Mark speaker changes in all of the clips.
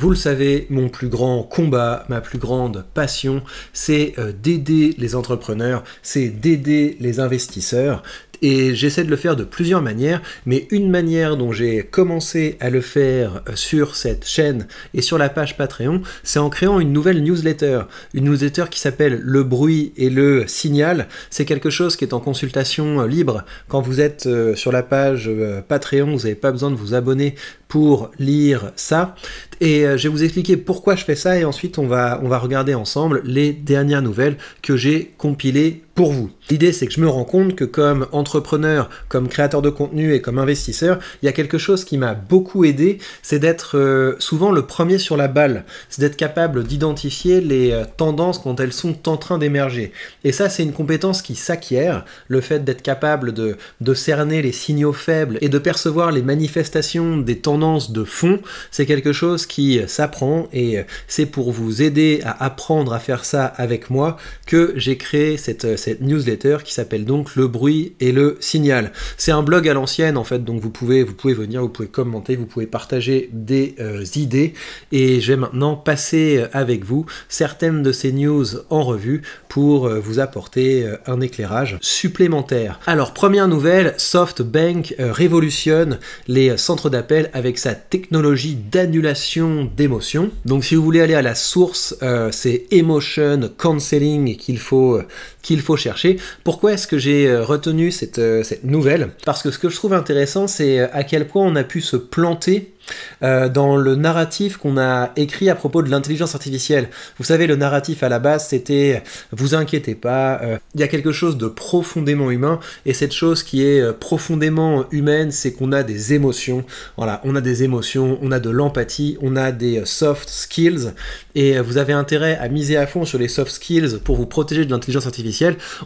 Speaker 1: Vous le savez, mon plus grand combat, ma plus grande passion, c'est euh, d'aider les entrepreneurs, c'est d'aider les investisseurs, et j'essaie de le faire de plusieurs manières, mais une manière dont j'ai commencé à le faire euh, sur cette chaîne et sur la page Patreon, c'est en créant une nouvelle newsletter. Une newsletter qui s'appelle Le bruit et le signal. C'est quelque chose qui est en consultation euh, libre. Quand vous êtes sur la page Patreon, vous n'avez pas besoin de vous abonner pour lire ça. Et euh, je vais vous expliquer pourquoi je fais ça et ensuite on va, on va regarder ensemble les dernières nouvelles que j'ai compilées pour vous. L'idée c'est que je me rends compte que comme entrepreneur, comme créateur de contenu et comme investisseur, il y a quelque chose qui m'a beaucoup aidé, c'est d'être euh, souvent le premier sur la balle, c'est d'être capable d'identifier les euh, tendances quand elles sont en train d'émerger. Et ça c'est une compétence qui s'acquiert, le fait d'être capable de, de cerner les signaux faibles et de percevoir les manifestations des tendances de fond, c'est quelque chose qui s'apprend et c'est pour vous aider à apprendre à faire ça avec moi que j'ai créé cette, newsletter qui s'appelle donc Le bruit et le signal. C'est un blog à l'ancienne en fait, donc vous pouvez, vous pouvez venir, vous pouvez commenter, vous pouvez partager des euh, idées et je vais maintenant passer euh, avec vous certaines de ces news en revue pour euh, vous apporter un éclairage supplémentaire. Alors première nouvelle, SoftBank révolutionne les centres d'appel avec sa technologie d'annulation d'émotion. Donc si vous voulez aller à la source, euh, c'est emotion counseling qu'il faut euh, qu'il faut chercher. Pourquoi est-ce que j'ai euh, retenu cette, euh, cette nouvelle Parce que ce que je trouve intéressant, c'est euh, à quel point on a pu se planter dans le narratif qu'on a écrit à propos de l'intelligence artificielle. Vous savez, le narratif à la base, c'était vous inquiétez pas, il y a quelque chose de profondément humain, et cette chose qui est profondément humaine, c'est qu'on a des émotions. Voilà, on a des émotions, on a de l'empathie, on a des soft skills, et vous avez intérêt à miser à fond sur les soft skills pour vous protéger de l'intelligence artificielle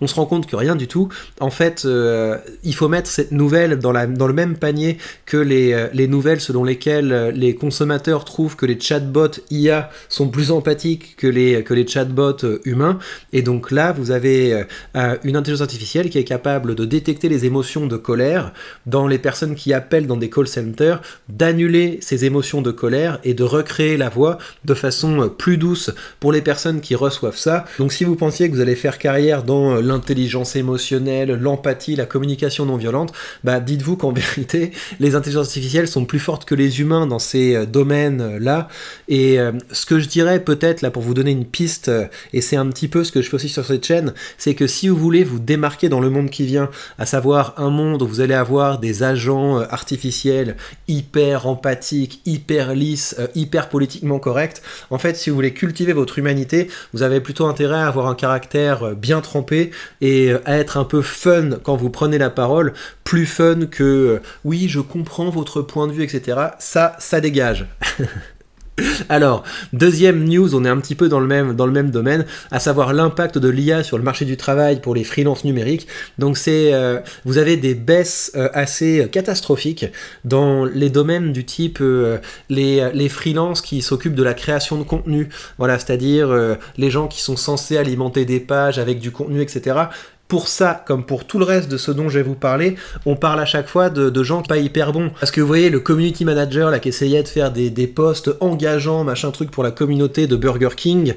Speaker 1: on se rend compte que rien du tout. En fait, euh, il faut mettre cette nouvelle dans, le même panier que les, euh, nouvelles selon lesquelles euh, les consommateurs trouvent que les chatbots IA sont plus empathiques que les, que les chatbots humains. Et donc là, vous avez une intelligence artificielle qui est capable de détecter les émotions de colère dans les personnes qui appellent dans des call centers, d'annuler ces émotions de colère et de recréer la voix de façon plus douce pour les personnes qui reçoivent ça. Donc si vous pensiez que vous allez faire carrière dans euh, l'intelligence émotionnelle, l'empathie, la communication non violente, bah dites-vous qu'en vérité, les intelligences artificielles sont plus fortes que les humains dans ces euh, domaines-là. Euh, et ce que je dirais peut-être, là, pour vous donner une piste, et c'est un petit peu ce que je fais aussi sur cette chaîne, c'est que si vous voulez vous démarquer dans le monde qui vient, à savoir un monde où vous allez avoir des agents artificiels hyper empathiques, hyper lisses, hyper politiquement corrects, en fait, si vous voulez cultiver votre humanité, vous avez plutôt intérêt à avoir un caractère bien tremper et euh, à être un peu fun quand vous prenez la parole, plus fun que euh, oui, je comprends votre point de vue, etc. Ça, ça dégage. Alors, deuxième news, on est un petit peu dans le même, dans le même domaine, à savoir l'impact de l'IA sur le marché du travail pour les freelances numériques. Donc c'est, euh, vous avez des baisses euh, assez catastrophiques dans les domaines du type euh, les, les freelances qui s'occupent de la création de contenu, voilà, c'est-à-dire les gens qui sont censés alimenter des pages avec du contenu, etc pour ça, comme pour tout le reste de ce dont je vais vous parler, on parle à chaque fois de, gens pas hyper bons. Parce que vous voyez, le community manager là qui essayait de faire des, postes posts engageants, machin truc pour la communauté de Burger King,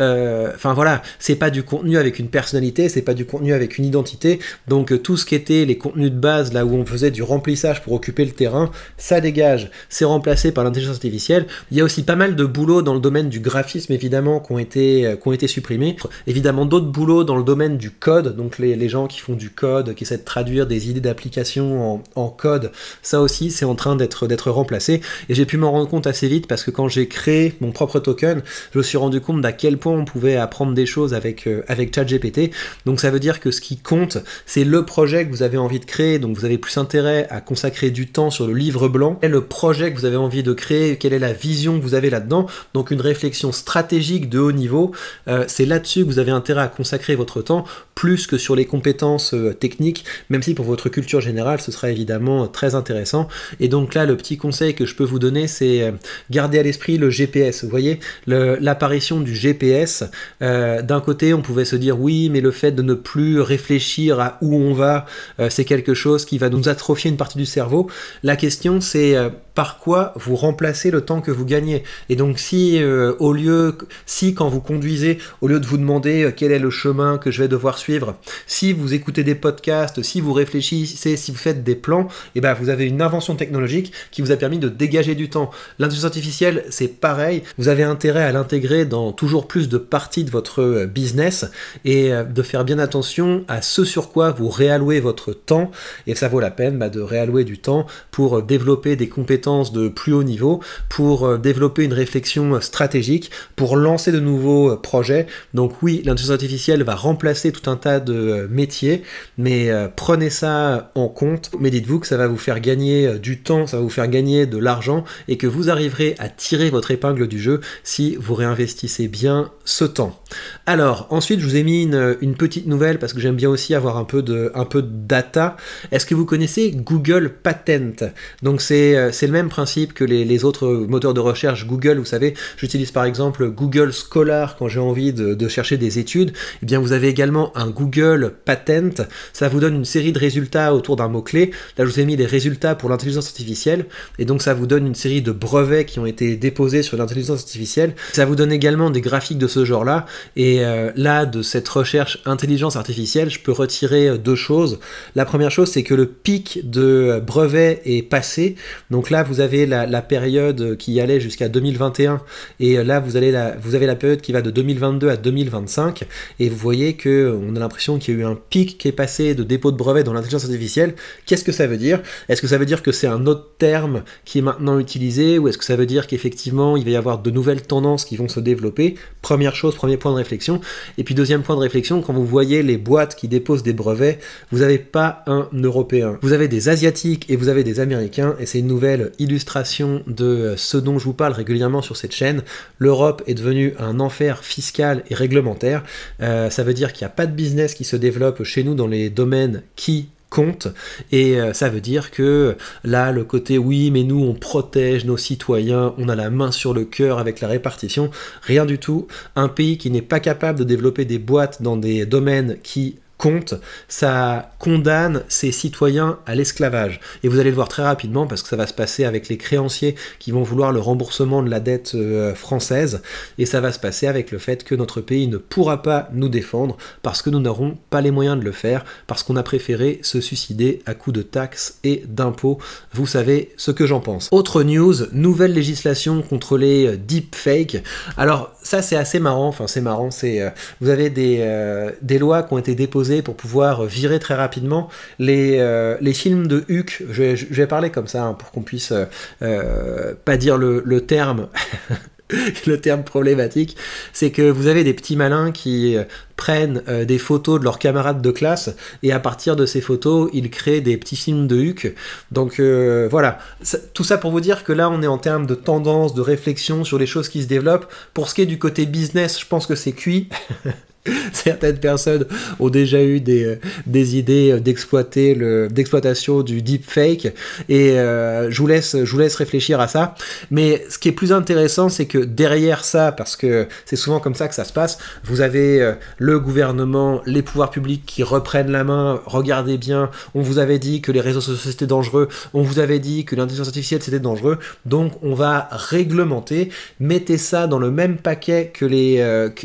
Speaker 1: euh, enfin voilà, c'est pas du contenu avec une personnalité, c'est pas du contenu avec une identité. Donc euh, tout ce qui était les contenus de base, là où on faisait du remplissage pour occuper le terrain, ça dégage. C'est remplacé par l'intelligence artificielle. Il y a aussi pas mal de boulots dans le domaine du graphisme, évidemment, qui ont été, euh, qui ont été supprimés. Évidemment, d'autres boulots dans le domaine du code, donc les, gens qui font du code, qui essaient de traduire des idées d'application en, code, ça aussi c'est en train d'être remplacé. Et j'ai pu m'en rendre compte assez vite parce que quand j'ai créé mon propre token, je me suis rendu compte d'à quel point on pouvait apprendre des choses avec, euh, avec ChatGPT. Donc ça veut dire que ce qui compte, c'est le projet que vous avez envie de créer. Donc vous avez plus intérêt à consacrer du temps sur le livre blanc. et le projet que vous avez envie de créer Quelle est la vision que vous avez là-dedans Donc une réflexion stratégique de haut niveau. Euh, c'est là-dessus que vous avez intérêt à consacrer votre temps plus que sur sur les compétences euh, techniques, même si pour votre culture générale, ce sera évidemment très intéressant. Et donc là, le petit conseil que je peux vous donner, c'est euh, garder à l'esprit le GPS. Vous voyez, l'apparition du GPS, euh, d'un côté, on pouvait se dire oui, mais le fait de ne plus réfléchir à où on va, c'est quelque chose qui va nous atrophier une partie du cerveau. La question, c'est par quoi vous remplacez le temps que vous gagnez. Et donc si euh, au lieu si quand vous conduisez, au lieu de vous demander euh, quel est le chemin que je vais devoir suivre, si vous écoutez des podcasts, si vous réfléchissez, si vous faites des plans, et eh ben vous avez une invention technologique qui vous a permis de dégager du temps. L'intelligence artificielle, c'est pareil, vous avez intérêt à l'intégrer dans toujours plus de parties de votre euh, business et de faire bien attention à ce sur quoi vous réallouez votre temps et ça vaut la peine bah, de réallouer du temps pour développer des compétences de plus haut niveau pour euh, développer une réflexion stratégique, pour lancer de nouveaux euh, projets. Donc oui, l'intelligence artificielle va remplacer tout un tas de euh, métiers, mais prenez ça en compte. Mais dites-vous que ça va vous faire gagner du temps, ça va vous faire gagner de l'argent et que vous arriverez à tirer votre épingle du jeu si vous réinvestissez bien ce temps. Alors ensuite, je vous ai mis une, une petite nouvelle parce que j'aime bien aussi avoir un peu de, un peu de data. Est-ce que vous connaissez Google Patent Donc c'est le même principe que les, autres moteurs de recherche Google. Vous savez, j'utilise par exemple Google Scholar quand j'ai envie de, chercher des études. et eh bien, vous avez également un Google Patent. Ça vous donne une série de résultats autour d'un mot-clé. Là, je vous ai mis des résultats pour l'intelligence artificielle. Et donc, ça vous donne une série de brevets qui ont été déposés sur l'intelligence artificielle. Ça vous donne également des graphiques de ce genre-là. Et euh, là, de cette recherche intelligence artificielle, je peux retirer euh, deux choses. La première chose, c'est que le pic de euh, brevets est passé. Donc là, vous avez la, période qui allait jusqu'à 2021, et là, vous, allez la, vous avez la période qui va de 2022 à 2025, et vous voyez que euh, on a l'impression qu'il y a eu un pic qui est passé de dépôt de brevets dans l'intelligence artificielle. Qu'est-ce que ça veut dire Est-ce que ça veut dire que c'est un autre terme qui est maintenant utilisé, ou est-ce que ça veut dire qu'effectivement, il va y avoir de nouvelles tendances qui vont se développer Première chose, premier point de réflexion. Et puis deuxième point de réflexion, quand vous voyez les boîtes qui déposent des brevets, vous n'avez pas un Européen. Vous avez des Asiatiques et vous avez des Américains, et c'est une nouvelle illustration de euh, ce dont je vous parle régulièrement sur cette chaîne. L'Europe est devenue un enfer fiscal et réglementaire. Euh, ça veut dire qu'il n'y a pas de business qui se développe chez nous dans les domaines qui comptent. et euh, ça veut dire que là le côté oui mais nous on protège nos citoyens on a la main sur le cœur avec la répartition rien du tout un pays qui n'est pas capable de développer des boîtes dans des domaines qui compte, ça condamne ses citoyens à l'esclavage. Et vous allez le voir très rapidement parce que ça va se passer avec les créanciers qui vont vouloir le remboursement de la dette euh, française et ça va se passer avec le fait que notre pays ne pourra pas nous défendre parce que nous n'aurons pas les moyens de le faire, parce qu'on a préféré se suicider à coups de taxes et d'impôts. Vous savez ce que j'en pense. Autre news, nouvelle législation contre les euh, deepfakes. Alors ça c'est assez marrant, enfin c'est marrant, c'est euh, vous avez des, euh, des, lois qui ont été déposées pour pouvoir virer très rapidement les, euh, les films de Huck, je, vais parler comme ça hein, pour qu'on puisse pas dire le, le terme le terme problématique, c'est que vous avez des petits malins qui euh, prennent euh, des photos de leurs camarades de classe et à partir de ces photos, ils créent des petits films de huc. Donc euh, voilà, tout ça pour vous dire que là, on est en termes de tendance, de réflexion sur les choses qui se développent. Pour ce qui est du côté business, je pense que c'est cuit. certaines personnes ont déjà eu des, euh, idées euh, d'exploiter le d'exploitation du deepfake et euh, je vous laisse réfléchir à ça mais ce qui est plus intéressant c'est que derrière ça parce que c'est souvent comme ça que ça se passe vous avez le gouvernement les pouvoirs publics qui reprennent la main regardez bien on vous avait dit que les réseaux sociaux c'était dangereux on vous avait dit que l'intelligence artificielle c'était dangereux donc on va réglementer mettez ça dans le même paquet que les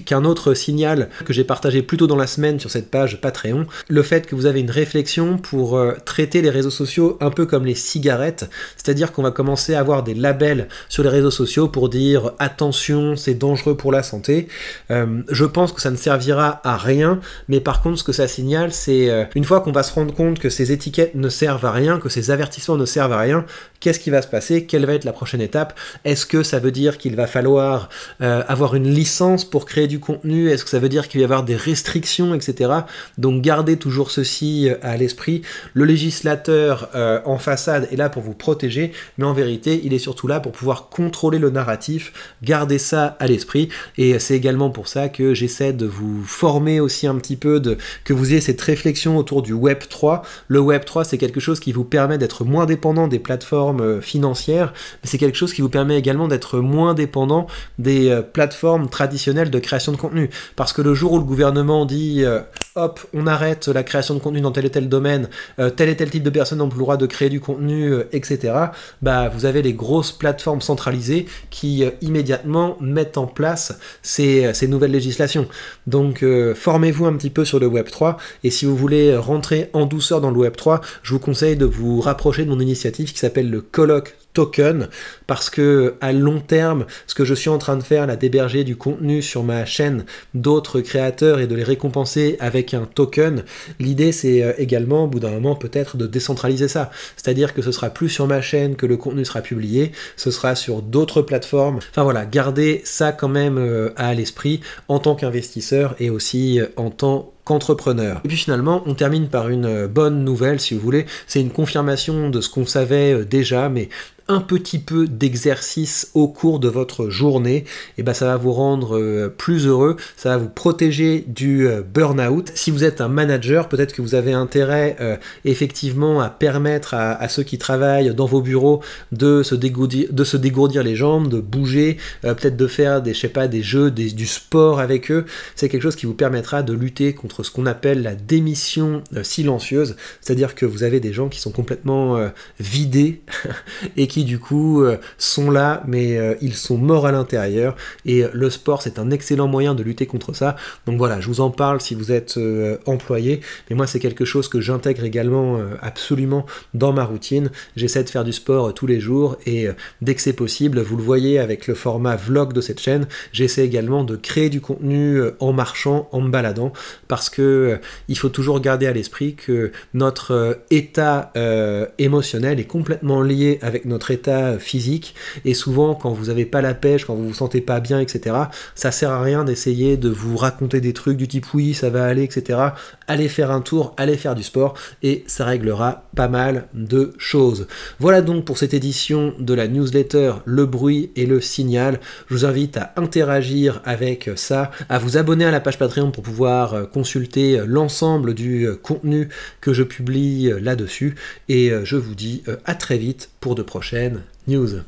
Speaker 1: qu'un autre signal que j'ai partagé plus tôt dans la semaine sur cette page Patreon, le fait que vous avez une réflexion pour euh, traiter les réseaux sociaux un peu comme les cigarettes, c'est-à-dire qu'on va commencer à avoir des labels sur les réseaux sociaux pour dire attention, c'est dangereux pour la santé. Euh, je pense que ça ne servira à rien, mais par contre, ce que ça signale, c'est euh, une fois qu'on va se rendre compte que ces étiquettes ne servent à rien, que ces avertissements ne servent à rien, qu'est-ce qui va se passer Quelle va être la prochaine étape Est-ce que ça veut dire qu'il va falloir avoir une licence pour créer du contenu Est-ce que ça veut dire qu'il y avoir des restrictions, etc. Donc gardez toujours ceci euh, à l'esprit. Le législateur euh, en façade est là pour vous protéger, mais en vérité, il est surtout là pour pouvoir contrôler le narratif. Gardez ça à l'esprit. Et c'est également pour ça que j'essaie de vous former aussi un petit peu, de, que vous ayez cette réflexion autour du Web 3. Le Web 3, c'est quelque chose qui vous permet d'être moins dépendant des plateformes euh, financières, mais c'est quelque chose qui vous permet également d'être moins dépendant des plateformes traditionnelles de création de contenu. Parce que le jour le gouvernement dit euh, hop, on arrête la création de contenu dans tel et tel domaine, euh, tel et tel type de personne ont le droit de créer du contenu, euh, etc., bah, vous avez les grosses plateformes centralisées qui immédiatement mettent en place ces, ces nouvelles législations. Donc formez-vous un petit peu sur le Web3 et si vous voulez rentrer en douceur dans le Web3, je vous conseille de vous rapprocher de mon initiative qui s'appelle le colloque token parce que à long terme, ce que je suis en train de faire là, d'héberger du contenu sur ma chaîne d'autres créateurs et de les récompenser avec un token, l'idée c'est euh, également au bout d'un moment peut-être de décentraliser ça. C'est-à-dire que ce sera plus sur ma chaîne que le contenu sera publié, ce sera sur d'autres plateformes. Enfin voilà, garder ça quand même euh, à l'esprit en tant qu'investisseur et aussi euh, en tant que entrepreneur. Et puis finalement, on termine par une euh, bonne nouvelle, si vous voulez. C'est une confirmation de ce qu'on savait euh, déjà, mais un petit peu d'exercice au cours de votre journée, et eh ben ça va vous rendre euh, plus heureux, ça va vous protéger du burn-out. Si vous êtes un manager, peut-être que vous avez intérêt effectivement à permettre à, ceux qui travaillent dans vos bureaux de se dégourdir, les jambes, de bouger, peut-être de faire des, je sais pas, des jeux, du sport avec eux. C'est quelque chose qui vous permettra de lutter contre ce qu'on appelle la démission euh, silencieuse, c'est-à-dire que vous avez des gens qui sont complètement euh, vidés et qui du coup euh, sont là, mais ils sont morts à l'intérieur. Et le sport, c'est un excellent moyen de lutter contre ça. Donc voilà, je vous en parle si vous êtes employé, mais moi c'est quelque chose que j'intègre également absolument dans ma routine. J'essaie de faire du sport tous les jours et dès que c'est possible, vous le voyez avec le format vlog de cette chaîne, j'essaie également de créer du contenu en marchant, en me baladant, parce qu'il que euh, il faut toujours garder à l'esprit que notre euh, état euh, émotionnel est complètement lié avec notre état physique. Et souvent, quand vous n'avez pas la pêche, quand vous vous sentez pas bien, etc., ça sert à rien d'essayer de vous raconter des trucs du type oui, ça va aller, etc. Allez faire un tour, allez faire du sport et ça réglera pas mal de choses. Voilà donc pour cette édition de la newsletter Le bruit et le signal. Je vous invite à interagir avec ça, à vous abonner à la page Patreon pour pouvoir consulter euh, l'ensemble du euh, contenu que je publie euh, là-dessus. Et je vous dis à très vite pour de prochaines news.